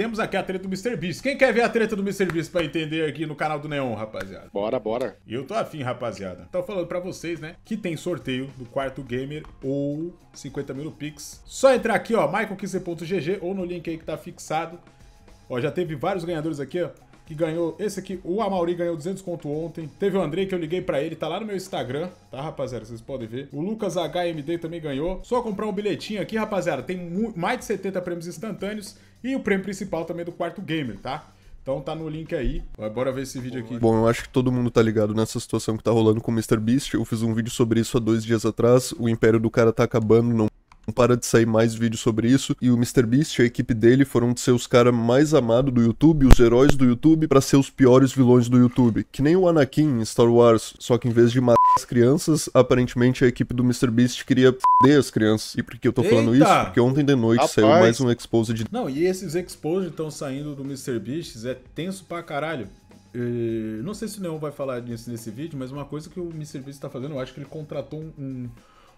Temos aqui a treta do Mr. Beast. Quem quer ver a treta do Mr. Beast pra entender aqui no canal do Neon, rapaziada? Bora, bora. E eu tô afim, rapaziada. Tô falando pra vocês, né, que tem sorteio do quarto gamer ou 50 mil Pix. Só entrar aqui, ó, michaelkisser.gg ou no link aí que tá fixado. Ó, já teve vários ganhadores aqui, ó. Que ganhou esse aqui, o Amauri ganhou 200 conto ontem. Teve o Andrei que eu liguei para ele, tá lá no meu Instagram, tá, rapaziada? Vocês podem ver. O Lucas HMD também ganhou. Só comprar um bilhetinho aqui, rapaziada. Tem mais de 70 prêmios instantâneos. E o prêmio principal também é do quarto gamer, tá? Então tá no link aí. Bora ver esse vídeo aqui. Bom, eu acho que todo mundo tá ligado nessa situação que tá rolando com o MrBeast. Eu fiz um vídeo sobre isso há dois dias atrás. O império do cara tá acabando, não não para de sair mais vídeos sobre isso. E o MrBeast e a equipe dele foram de ser os caras mais amados do YouTube, os heróis do YouTube, para ser os piores vilões do YouTube. Que nem o Anakin em Star Wars, só que em vez de matar as crianças, aparentemente a equipe do MrBeast queria foder as crianças. E por que eu tô falando Eita! isso? Porque ontem de noite Rapaz. saiu mais um Exposed. de. Não, e esses Exposed estão saindo do MrBeast é tenso pra caralho. não sei se o Neon vai falar disso nesse vídeo, mas uma coisa que o MrBeast tá fazendo, eu acho que ele contratou um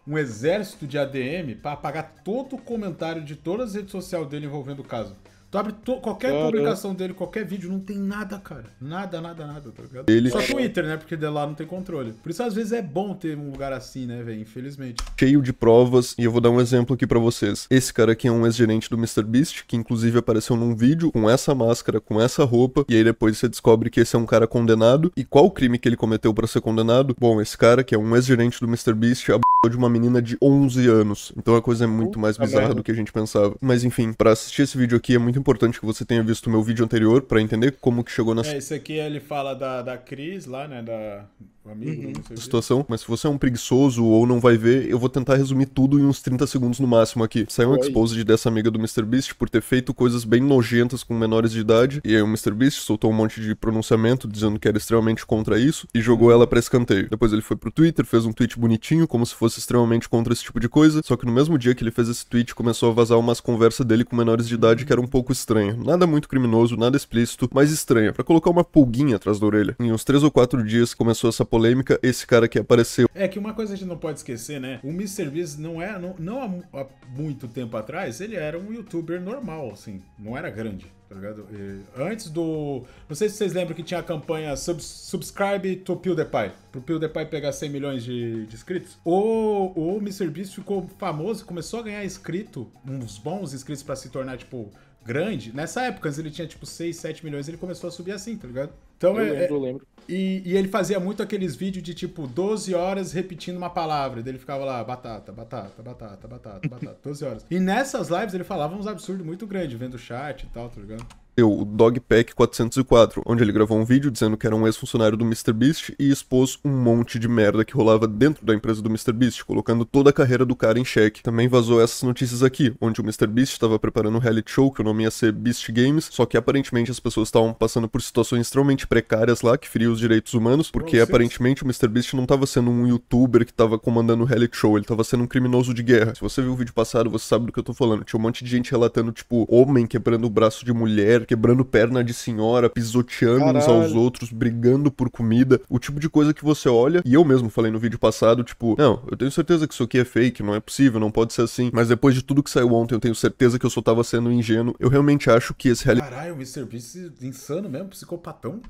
um exército de ADM para apagar todo o comentário de todas as redes sociais dele envolvendo o caso. Tu abre qualquer cara. publicação dele, qualquer vídeo, não tem nada, cara. Nada, nada, nada, tá ligado? Ele... Só é- Twitter, né? Porque de lá não tem controle. Por isso, às vezes, é bom ter um lugar assim, né, velho? Infelizmente. Cheio de provas, e eu vou dar um exemplo aqui para vocês. Esse cara aqui é um ex-gerente do MrBeast, que inclusive apareceu num vídeo com essa máscara, com essa roupa, e aí depois você descobre que esse é um cara condenado. E qual o crime que ele cometeu para ser condenado? Bom, esse cara, que é um ex-gerente do MrBeast, é abriu de uma menina de 11 anos. Então a coisa é muito mais bizarra do que a gente pensava. Mas enfim, para assistir esse vídeo aqui é muito importante que você tenha visto o meu vídeo anterior para entender como que chegou nessa. É, esse aqui ele fala da, da Cris lá, né? Da, amigo, uhum. Né, situação. Mas se você é um preguiçoso ou não vai ver, eu vou tentar resumir tudo em uns 30 segundos no máximo aqui. Saiu um exposed dessa amiga do MrBeast por ter feito coisas bem nojentas com menores de idade. E aí o MrBeast soltou um monte de pronunciamento dizendo que era extremamente contra isso e jogou ela pra escanteio. Depois ele foi pro Twitter, fez um tweet bonitinho, como se fosse extremamente contra esse tipo de coisa. Só que no mesmo dia que ele fez esse tweet, começou a vazar umas conversas dele com menores de idade que era um pouco estranho. Nada muito criminoso, nada explícito, mas estranha. para colocar uma pulguinha atrás da orelha. Em uns 3 ou 4 dias começou essa polêmica, esse cara que apareceu. É que uma coisa a gente não pode esquecer, né? O Mr. Beast não é, não, não há, há muito tempo atrás, ele era um youtuber normal, assim, não era grande. tá ligado Antes do. Não sei se vocês lembram que tinha a campanha Subs Subscribe to PewDiePie. Pro PewDiePie pegar 100 milhões de, de inscritos. O, o MrBeast ficou famoso, começou a ganhar inscrito, uns bons inscritos para se tornar, tipo, grande. Nessa época, ele tinha, tipo, 6, 7 milhões, ele começou a subir assim, tá ligado? Então, eu é, lembro, é, eu lembro. E, e, ele fazia muito aqueles vídeos de tipo 12 horas repetindo uma palavra. Ele ficava lá, batata, batata, batata, batata, batata, 12 horas. E nessas lives ele falava uns absurdos muito grandes, vendo o chat e tal, tá ligado? o Dogpack 404, onde ele gravou um vídeo dizendo que era um ex-funcionário do MrBeast e expôs um monte de merda que rolava dentro da empresa do MrBeast, colocando toda a carreira do cara em xeque. Também vazou essas notícias aqui, onde o MrBeast estava preparando um reality show que o nome ia ser Beast Games, só que aparentemente as pessoas estavam passando por situações extremamente precárias lá, que feriam os direitos humanos, porque oh, aparentemente o MrBeast não estava sendo um youtuber que estava comandando o reality show, ele estava sendo um criminoso de guerra. Se você viu o vídeo passado, você sabe do que eu tô falando. Tinha um monte de gente relatando, tipo, homem quebrando o braço de mulher, quebrando perna de senhora, pisoteando Caralho. uns aos outros, brigando por comida, o tipo de coisa que você olha, e eu mesmo falei no vídeo passado, tipo, não, eu tenho certeza que isso aqui é fake, não é possível, não pode ser assim, mas depois de tudo que saiu ontem, eu tenho certeza que eu só tava sendo ingênuo, eu realmente acho que esse reality... Caralho, Mr. Beast é insano mesmo, psicopatão?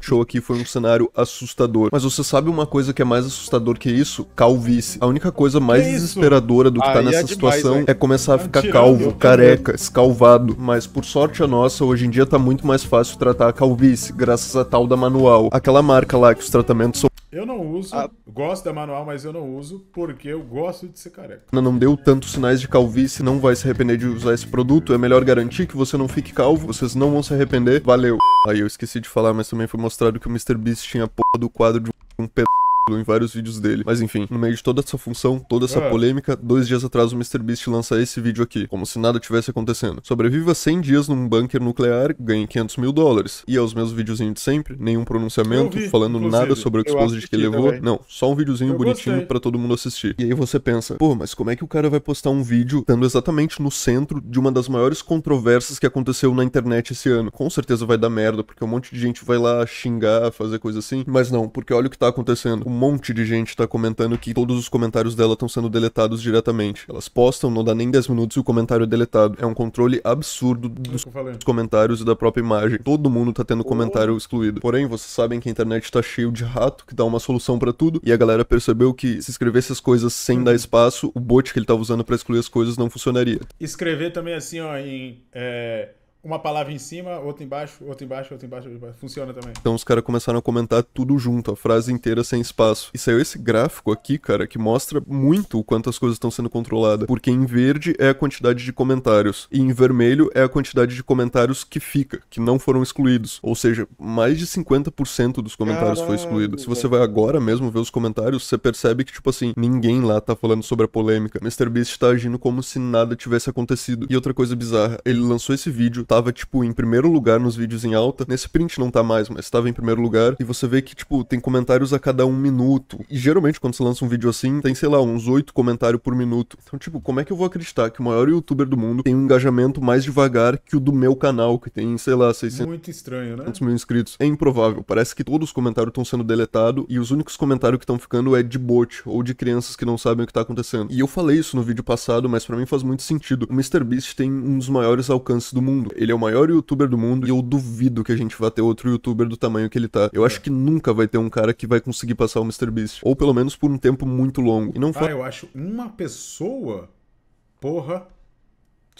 show aqui foi um cenário assustador. Mas você sabe uma coisa que é mais assustador que isso? Calvície. A única coisa mais que desesperadora do que tá Aí tá nessa é situação é começar a tá ficar calvo, careca, escalvado. Mas por sorte a nossa, hoje em dia tá muito mais fácil tratar a calvície, graças a tal da manual. Aquela marca lá que os tratamentos são eu não uso, ah. gosto da manual, mas eu não uso porque eu gosto de ser careca. Não deu tantos sinais de calvície, não vai se arrepender de usar esse produto. É melhor garantir que você não fique calvo, vocês não vão se arrepender. Valeu. Aí eu esqueci de falar, mas também foi mostrado que o MrBeast tinha porra do quadro de um pedaço em vários vídeos dele. Mas enfim, no meio de toda essa função, toda essa é. polêmica, dois dias atrás o MrBeast lança esse vídeo aqui, como se nada tivesse acontecendo. Sobreviva 100 dias num bunker nuclear, ganhe 500 mil dólares. E aos meus videozinhos de sempre, nenhum pronunciamento, vi, falando nada sobre o exposed que, que ele levou. Também. Não, só um videozinho eu bonitinho para todo mundo assistir. E aí você pensa, pô, mas como é que o cara vai postar um vídeo estando exatamente no centro de uma das maiores controvérsias que aconteceu na internet esse ano? Com certeza vai dar merda, porque um monte de gente vai lá xingar, fazer coisa assim. Mas não, porque olha o que tá acontecendo. Um monte de gente tá comentando que todos os comentários dela estão sendo deletados diretamente. Elas postam, não dá nem 10 minutos e o comentário é deletado. É um controle absurdo dos comentários e da própria imagem. Todo mundo tá tendo comentário oh. excluído. Porém, vocês sabem que a internet tá cheio de rato, que dá uma solução para tudo, e a galera percebeu que se escrevesse as coisas sem uhum. dar espaço, o bot que ele tava usando para excluir as coisas não funcionaria. Escrever também assim, ó, em. É uma palavra em cima, outra embaixo, outra embaixo, outra embaixo, outra embaixo. Funciona também. Então os caras começaram a comentar tudo junto, a frase inteira sem espaço. E saiu esse gráfico aqui, cara, que mostra muito o quanto as coisas estão sendo controladas. Porque em verde é a quantidade de comentários, e em vermelho é a quantidade de comentários que fica, que não foram excluídos. Ou seja, mais de 50% dos comentários Caramba. foi excluído. Se você vai agora mesmo ver os comentários, você percebe que, tipo assim, ninguém lá tá falando sobre a polêmica. MrBeast tá agindo como se nada tivesse acontecido. E outra coisa bizarra, ele lançou esse vídeo, tava, tipo, em primeiro lugar nos vídeos em alta. Nesse print não tá mais, mas tava em primeiro lugar. E você vê que, tipo, tem comentários a cada um minuto. E geralmente, quando você lança um vídeo assim, tem, sei lá, uns oito comentários por minuto. Então, tipo, como é que eu vou acreditar que o maior youtuber do mundo tem um engajamento mais devagar que o do meu canal, que tem, sei lá, 600 Muito estranho, né? mil inscritos? É improvável. Parece que todos os comentários estão sendo deletados e os únicos comentários que estão ficando é de bot ou de crianças que não sabem o que tá acontecendo. E eu falei isso no vídeo passado, mas para mim faz muito sentido. O MrBeast tem um dos maiores alcances do mundo. Ele é o maior youtuber do mundo e eu duvido que a gente vá ter outro youtuber do tamanho que ele tá. Eu acho é. que nunca vai ter um cara que vai conseguir passar o MrBeast. Ou pelo menos por um tempo muito longo. E não ah, eu acho uma pessoa. Porra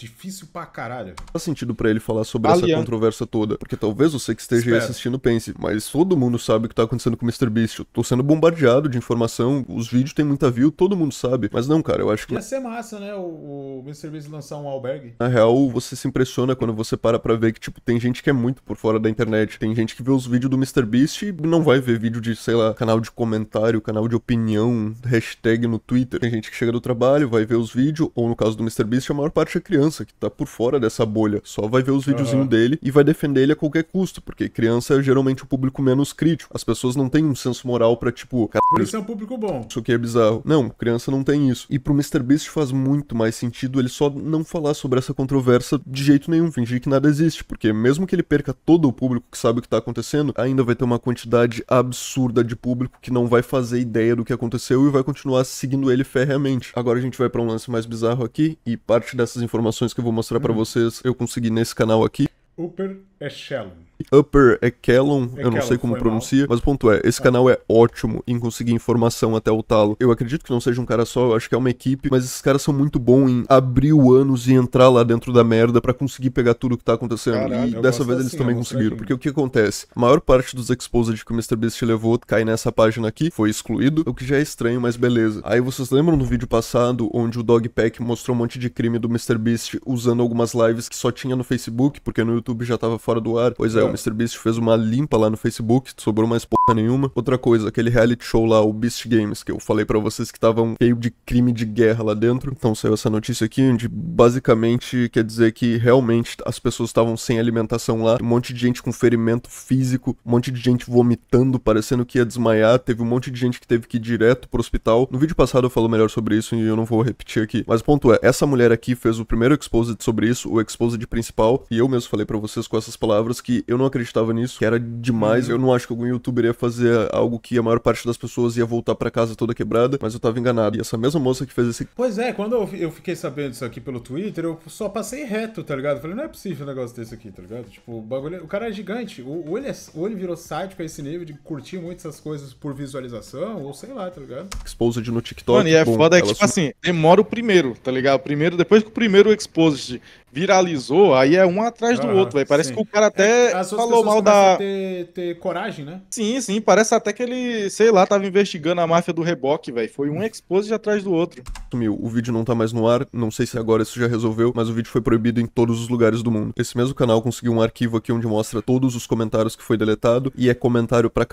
difícil pra caralho. Faz sentido para ele falar sobre Aliás. essa controvérsia toda, porque talvez você que esteja aí assistindo pense, mas todo mundo sabe o que tá acontecendo com o Mr. Beast. Eu tô sendo bombardeado de informação, os vídeos têm muita view, todo mundo sabe. Mas não, cara, eu acho que. Ia ser massa, né? O, o Mr. Beast lançar um albergue. Na real, você se impressiona quando você para pra ver que, tipo, tem gente que é muito por fora da internet. Tem gente que vê os vídeos do Mr. Beast e não vai ver vídeo de, sei lá, canal de comentário, canal de opinião, hashtag no Twitter. Tem gente que chega do trabalho, vai ver os vídeos, ou no caso do Mr. Beast, a maior parte é criança criança que tá por fora dessa bolha só vai ver os videozinhos uhum. dele e vai defender ele a qualquer custo, porque criança é geralmente o público menos crítico. As pessoas não têm um senso moral pra, tipo, cara, por isso é um público bom. Isso aqui é bizarro. Não, criança não tem isso. E pro MrBeast faz muito mais sentido ele só não falar sobre essa controvérsia de jeito nenhum, fingir que nada existe, porque mesmo que ele perca todo o público que sabe o que tá acontecendo, ainda vai ter uma quantidade absurda de público que não vai fazer ideia do que aconteceu e vai continuar seguindo ele ferreamente. Agora a gente vai para um lance mais bizarro aqui e parte dessas informações que eu vou mostrar uhum. para vocês, eu consegui nesse canal aqui. Upper Echelon. Upper Echelon, Echelon eu não sei como pronuncia, mal. mas o ponto é, esse é. canal é ótimo em conseguir informação até o talo. Eu acredito que não seja um cara só, eu acho que é uma equipe, mas esses caras são muito bons em abrir o ânus e entrar lá dentro da merda para conseguir pegar tudo que tá acontecendo. Caralho, e dessa vez assim, eles também conseguiram, assim. porque o que acontece? A maior parte dos exposed que o MrBeast levou cai nessa página aqui, foi excluído, o que já é estranho, mas beleza. Aí vocês lembram do vídeo passado onde o Dogpack mostrou um monte de crime do MrBeast usando algumas lives que só tinha no Facebook, porque no YouTube YouTube já tava fora do ar. Pois é, é. o MrBeast fez uma limpa lá no Facebook, sobrou mais porra nenhuma. Outra coisa, aquele reality show lá, o Beast Games, que eu falei para vocês que tava um meio de crime de guerra lá dentro. Então saiu essa notícia aqui, onde basicamente quer dizer que realmente as pessoas estavam sem alimentação lá. Um monte de gente com ferimento físico, um monte de gente vomitando, parecendo que ia desmaiar. Teve um monte de gente que teve que ir direto pro hospital. No vídeo passado eu falo melhor sobre isso e eu não vou repetir aqui. Mas o ponto é, essa mulher aqui fez o primeiro exposed sobre isso, o exposed principal, e eu mesmo falei para vocês com essas palavras que eu não acreditava nisso, que era demais. Uhum. Eu não acho que algum youtuber ia fazer algo que a maior parte das pessoas ia voltar para casa toda quebrada, mas eu tava enganado. E essa mesma moça que fez esse. Pois é, quando eu fiquei sabendo isso aqui pelo Twitter, eu só passei reto, tá ligado? falei, não é possível um negócio desse aqui, tá ligado? Tipo, o bagulho. É, o cara é gigante. o olho é... virou sádico a esse nível de curtir muito essas coisas por visualização, ou sei lá, tá ligado? Exposed no TikTok. Mano, e é bom, foda é que, tipo assim, demora o primeiro, tá ligado? primeiro, depois que o primeiro Exposed viralizou, aí é um atrás do outro, velho. Parece sim. que o cara é, até é, falou mal da. Ter, ter coragem, né? Sim, sim. Parece até que ele, sei lá, tava investigando a máfia do reboque, velho. Foi um expose atrás do outro. Sumiu. O vídeo não tá mais no ar. Não sei se agora isso já resolveu, mas o vídeo foi proibido em todos os lugares do mundo. Esse mesmo canal conseguiu um arquivo aqui onde mostra todos os comentários que foi deletado e é comentário pra c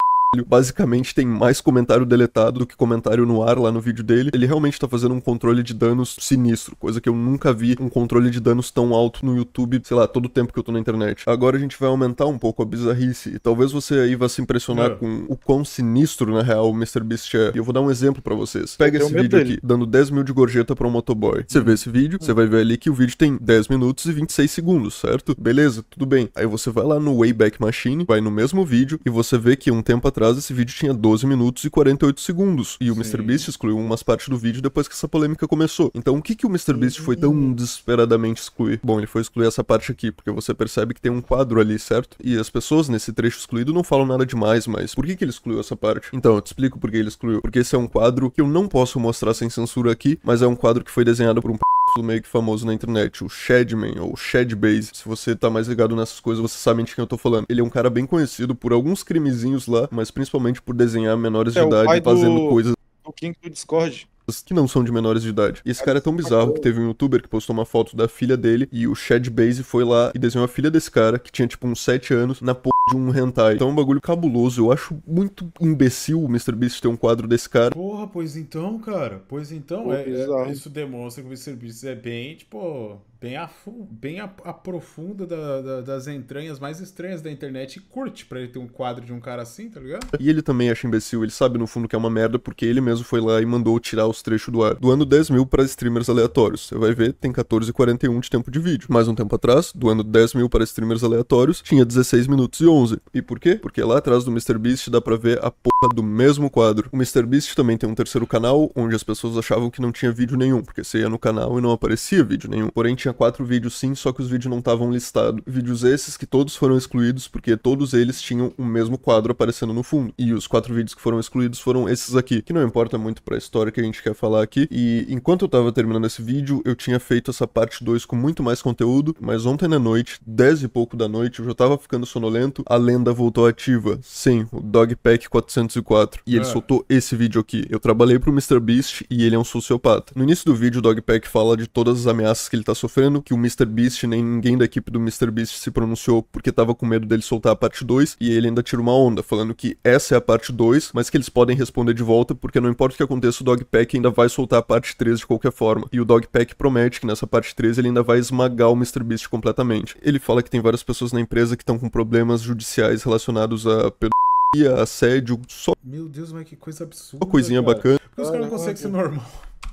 Basicamente tem mais comentário deletado do que comentário no ar lá no vídeo dele. Ele realmente tá fazendo um controle de danos sinistro, coisa que eu nunca vi um controle de danos tão alto no YouTube, sei lá, todo o tempo que eu tô na internet. Agora a gente vai aumentar um pouco a bizarrice e talvez você aí vá se impressionar é. com o quão sinistro na real o MrBeast é. E eu vou dar um exemplo para vocês. Pega esse vídeo dele. aqui, dando 10 mil de gorjeta para um motoboy. Você hum. vê esse vídeo, você hum. vai ver ali que o vídeo tem 10 minutos e 26 segundos, certo? Beleza, tudo bem. Aí você vai lá no Wayback Machine, vai no mesmo vídeo e você vê que um tempo atrás atrás, esse vídeo tinha 12 minutos e 48 segundos. E o Sim. Beast excluiu umas partes do vídeo depois que essa polêmica começou. Então, o que, que o Beast foi tão desesperadamente excluir? Bom, ele foi excluir essa parte aqui, porque você percebe que tem um quadro ali, certo? E as pessoas nesse trecho excluído não falam nada demais, mas por que, que ele excluiu essa parte? Então, eu te explico por que ele excluiu. Porque esse é um quadro que eu não posso mostrar sem censura aqui, mas é um quadro que foi desenhado por um p meio que famoso na internet, o Shadman ou Shadbase. Se você tá mais ligado nessas coisas, você sabe de quem eu tô falando. Ele é um cara bem conhecido por alguns crimezinhos lá, mas principalmente por desenhar menores é, de idade fazendo do... coisas. O King do Discord que não são de menores de idade. E esse cara é tão bizarro que teve um youtuber que postou uma foto da filha dele e o Chad Base foi lá e desenhou a filha desse cara, que tinha tipo uns 7 anos, na porra de um hentai. Então é um bagulho cabuloso. Eu acho muito imbecil o MrBeast ter um quadro desse cara. Porra, pois então, cara. Pois então, Pô, é, é, isso demonstra que o MrBeast é bem, tipo, bem, a, bem a, aprofunda da, da, das entranhas mais estranhas da internet e curte pra ele ter um quadro de um cara assim, tá ligado? E ele também acha imbecil, ele sabe no fundo que é uma merda, porque ele mesmo foi lá e mandou tirar os trechos do ar. Do ano 10 mil pra streamers aleatórios. Você vai ver, tem 14,41 de tempo de vídeo. Mais um tempo atrás, do ano 10 mil para streamers aleatórios, tinha 16 minutos e 11. E por quê? Porque lá atrás do MrBeast dá pra ver a porra do mesmo quadro. O MrBeast também tem um terceiro canal, onde as pessoas achavam que não tinha vídeo nenhum, porque você ia no canal e não aparecia vídeo nenhum. Porém, tinha tinha quatro vídeos sim, só que os vídeos não estavam listados. Vídeos esses que todos foram excluídos, porque todos eles tinham o mesmo quadro aparecendo no fundo. E os quatro vídeos que foram excluídos foram esses aqui, que não importa muito pra história que a gente quer falar aqui. E enquanto eu tava terminando esse vídeo, eu tinha feito essa parte 2 com muito mais conteúdo, mas ontem na noite, 10 e pouco da noite, eu já tava ficando sonolento, a lenda voltou ativa. Sim, o Dogpack 404. E ele é. soltou esse vídeo aqui. Eu trabalhei pro MrBeast e ele é um sociopata. No início do vídeo, o Dogpack fala de todas as ameaças que ele tá sofrendo que o Mr. Beast, nem ninguém da equipe do Mr. Beast se pronunciou porque tava com medo dele soltar a parte 2, e ele ainda tira uma onda, falando que essa é a parte 2, mas que eles podem responder de volta, porque não importa o que aconteça, o Dogpack ainda vai soltar a parte 3 de qualquer forma. E o Dogpack promete que nessa parte 3 ele ainda vai esmagar o Mr. Beast completamente. Ele fala que tem várias pessoas na empresa que estão com problemas judiciais relacionados a pedofilia, assédio, só. Meu Deus, mas que coisa absurda. Uma coisinha cara. bacana. os caras não conseguem ser normal.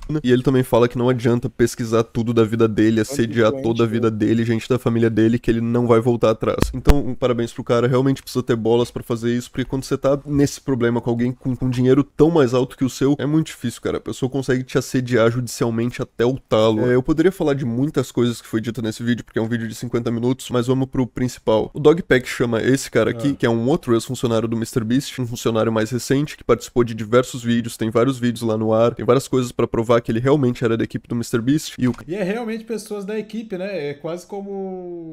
Né? E ele também fala que não adianta pesquisar tudo da vida dele, assediar né? toda a vida dele, gente da família dele, que ele não vai voltar atrás. Então, um parabéns pro cara, realmente precisa ter bolas para fazer isso, porque quando você tá nesse problema com alguém com, com, dinheiro tão mais alto que o seu, é muito difícil, cara. A pessoa consegue te assediar judicialmente até o talo. É, eu poderia falar de muitas coisas que foi dita nesse vídeo, porque é um vídeo de 50 minutos, mas vamos pro principal. O Dogpack chama esse cara aqui, ah. que é um outro ex-funcionário do MrBeast, um funcionário mais recente, que participou de diversos vídeos, tem vários vídeos lá no ar, tem várias coisas para provar que ele realmente era da equipe do Beast E, o... e é realmente pessoas da equipe, né? É quase como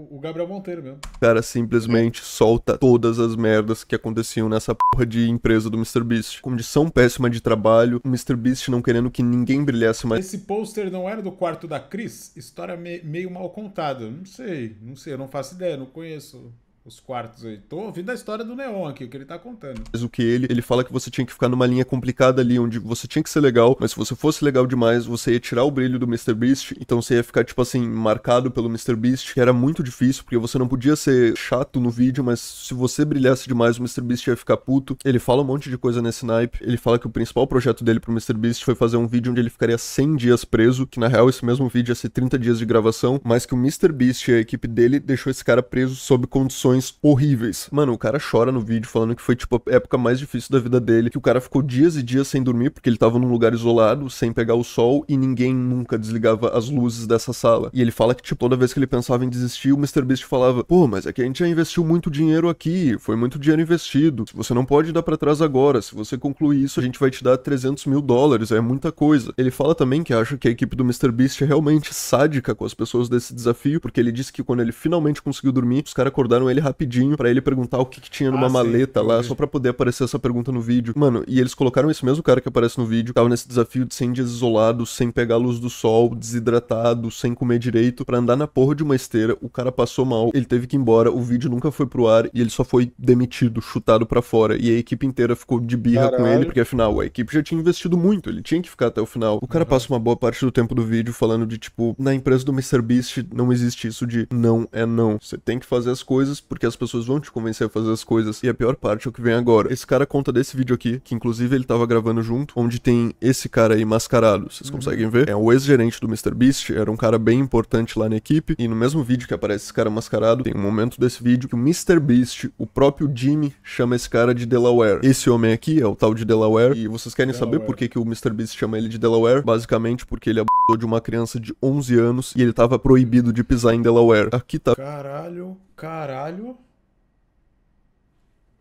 o Gabriel Monteiro mesmo. O cara simplesmente solta todas as merdas que aconteciam nessa porra de empresa do Beast Condição péssima de trabalho, o Beast não querendo que ninguém brilhasse mais. Esse pôster não era do quarto da Cris? História me meio mal contada. Não sei, não sei, eu não faço ideia, não conheço os quartos aí. Tô ouvindo a história do Neon aqui, o que ele tá contando. Mas o que ele, ele fala que você tinha que ficar numa linha complicada ali, onde você tinha que ser legal, mas se você fosse legal demais, você ia tirar o brilho do Mr. Beast, então você ia ficar, tipo assim, marcado pelo Mr. Beast, que era muito difícil, porque você não podia ser chato no vídeo, mas se você brilhasse demais, o Mr. Beast ia ficar puto. Ele fala um monte de coisa nesse naipe, ele fala que o principal projeto dele pro Mr. Beast foi fazer um vídeo onde ele ficaria 100 dias preso, que na real esse mesmo vídeo ia ser 30 dias de gravação, mas que o Mr. Beast e a equipe dele deixou esse cara preso sob condições condições horríveis. Mano, o cara chora no vídeo falando que foi tipo a época mais difícil da vida dele, que o cara ficou dias e dias sem dormir porque ele tava num lugar isolado, sem pegar o sol e ninguém nunca desligava as luzes dessa sala. E ele fala que tipo toda vez que ele pensava em desistir, o Mr Beast falava: "Pô, mas é que a gente já investiu muito dinheiro aqui, foi muito dinheiro investido. Você não pode dar para trás agora. Se você concluir isso, a gente vai te dar 300 mil dólares. É muita coisa." Ele fala também que acha que a equipe do Mr Beast é realmente sádica com as pessoas desse desafio, porque ele disse que quando ele finalmente conseguiu dormir, os caras acordaram ele rapidinho para ele perguntar o que, que tinha numa ah, maleta sim, lá, só para poder aparecer essa pergunta no vídeo. Mano, e eles colocaram esse mesmo cara que aparece no vídeo, tava nesse desafio de 100 dias isolado, sem pegar a luz do sol, desidratado, sem comer direito, para andar na porra de uma esteira. O cara passou mal, ele teve que ir embora, o vídeo nunca foi pro ar e ele só foi demitido, chutado para fora. E a equipe inteira ficou de birra Caralho. com ele, porque afinal a equipe já tinha investido muito, ele tinha que ficar até o final. O cara passa uma boa parte do tempo do vídeo falando de tipo, na empresa do MrBeast não existe isso de não é não. Você tem que fazer as coisas porque as pessoas vão te convencer a fazer as coisas. E a pior parte é o que vem agora. Esse cara conta desse vídeo aqui, que inclusive ele tava gravando junto, onde tem esse cara aí mascarado. Vocês uhum. conseguem ver? É o ex-gerente do Mr Beast era um cara bem importante lá na equipe. E no mesmo vídeo que aparece esse cara mascarado, tem um momento desse vídeo que o Mr Beast o próprio Jimmy, chama esse cara de Delaware. Esse homem aqui é o tal de Delaware. E vocês querem Delaware. saber por que, que o Beast chama ele de Delaware? Basicamente porque ele abusou de uma criança de 11 anos e ele tava proibido de pisar em Delaware. Aqui tá. Caralho. Caralho.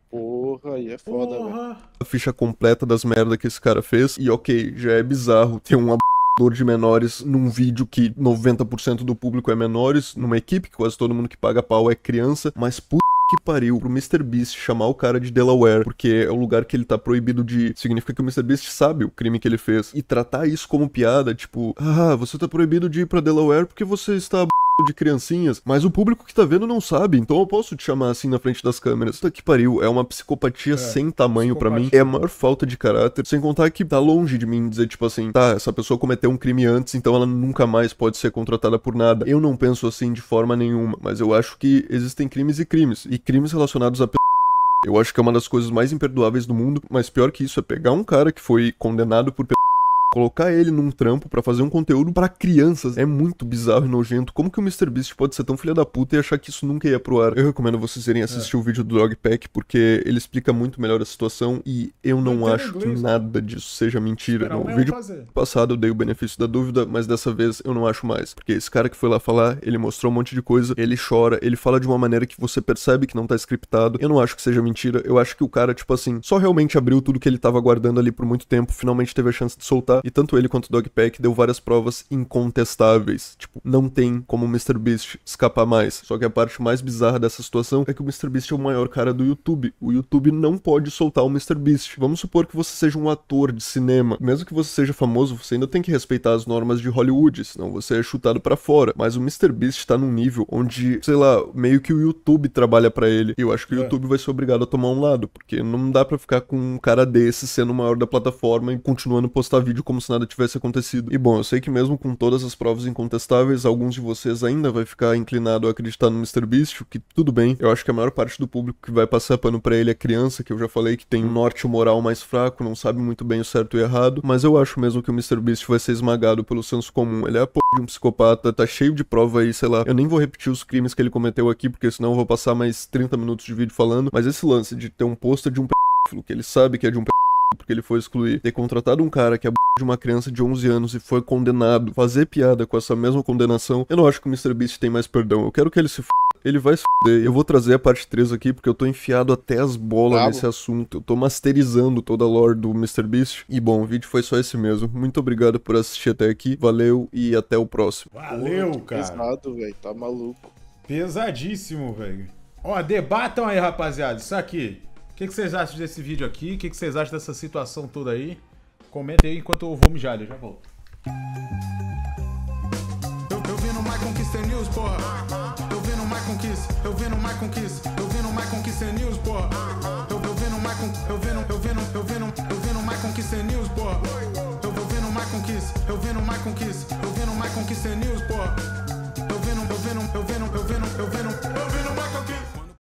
Porra, aí é foda, velho. A ficha completa das merdas que esse cara fez. E ok, já é bizarro ter um ab****** de menores num vídeo que 90% do público é menores, numa equipe que quase todo mundo que paga pau é criança, mas puta que pariu pro Mr. Beast chamar o cara de Delaware, porque é o lugar que ele tá proibido de ir. Significa que o Mr. Beast sabe o crime que ele fez. E tratar isso como piada, tipo, ah, você tá proibido de ir pra Delaware porque você está Tipo de criancinhas, mas o público que tá vendo não sabe, então eu posso te chamar assim na frente das câmeras. Puta que pariu, é uma psicopatia é, sem tamanho para mim, é a maior falta de caráter, sem contar que tá longe de mim dizer tipo assim, tá, essa pessoa cometeu um crime antes, então ela nunca mais pode ser contratada por nada. Eu não penso assim de forma nenhuma, mas eu acho que existem crimes e crimes, e crimes relacionados a eu acho que é uma das coisas mais imperdoáveis do mundo, mas pior que isso é pegar um cara que foi condenado por colocar ele num trampo para fazer um conteúdo para crianças é muito bizarro e nojento. Como que o MrBeast pode ser tão filha da puta e achar que isso nunca ia pro ar? Eu recomendo vocês irem assistir é. o vídeo do Dog Pack porque ele explica muito melhor a situação e eu não eu acho inglês, que né? nada né? disso seja mentira. Não, o vídeo fazer. passado eu dei o benefício da dúvida, mas dessa vez eu não acho mais. Porque esse cara que foi lá falar, ele mostrou um monte de coisa, ele chora, ele fala de uma maneira que você percebe que não tá scriptado. Eu não acho que seja mentira, eu acho que o cara, tipo assim, só realmente abriu tudo que ele tava guardando ali por muito tempo, finalmente teve a chance de soltar e tanto ele quanto o Dogpack deu várias provas incontestáveis. Tipo, não tem como o MrBeast escapar mais. Só que a parte mais bizarra dessa situação é que o MrBeast é o maior cara do YouTube. O YouTube não pode soltar o MrBeast. Vamos supor que você seja um ator de cinema. Mesmo que você seja famoso, você ainda tem que respeitar as normas de Hollywood, senão você é chutado para fora. Mas o MrBeast tá num nível onde, sei lá, meio que o YouTube trabalha para ele. E eu acho que o é. YouTube vai ser obrigado a tomar um lado, porque não dá para ficar com um cara desse sendo o maior da plataforma e continuando a postar vídeo como se nada tivesse acontecido. E bom, eu sei que mesmo com todas as provas incontestáveis, alguns de vocês ainda vai ficar inclinado a acreditar no Mr. Beast, o que tudo bem. Eu acho que a maior parte do público que vai passar pano para ele é criança, que eu já falei que tem um norte moral mais fraco, não sabe muito bem o certo e errado, mas eu acho mesmo que o Mr. Beast vai ser esmagado pelo senso comum. Ele é a p... de um psicopata, tá cheio de prova aí, sei lá. Eu nem vou repetir os crimes que ele cometeu aqui, porque senão eu vou passar mais 30 minutos de vídeo falando, mas esse lance de ter um pôster de um p... que ele sabe que é de um p porque ele foi excluir, ter contratado um cara que é de uma criança de 11 anos e foi condenado, fazer piada com essa mesma condenação, eu não acho que o MrBeast tem mais perdão. Eu quero que ele se f... Ele vai se fuder. Eu vou trazer a parte 3 aqui, porque eu tô enfiado até as bolas Bravo. nesse assunto. Eu tô masterizando toda a lore do MrBeast. E bom, o vídeo foi só esse mesmo. Muito obrigado por assistir até aqui. Valeu e até o próximo. Valeu, cara. Pesado, velho. Tá maluco. Pesadíssimo, velho. Ó, debatam aí, rapaziada. Isso aqui que, que vocês acham desse vídeo aqui? O que, que vocês acham dessa situação toda aí? Comenta aí enquanto eu vou mijar, eu já volto. Eu, eu vi no My Conquista News, porra. Eu vi no My Conquista, eu vi no My Conquista, eu vi no My Conquista News, porra. Eu, eu vi no My Conquista, eu vi no, eu vi no, eu vi no, eu vi no My Conquista News, porra. Eu, eu vi no My Conquista, eu vi no My Conquista, eu vi no My Conquista News, porra. Eu vi no, eu vi no, eu vi no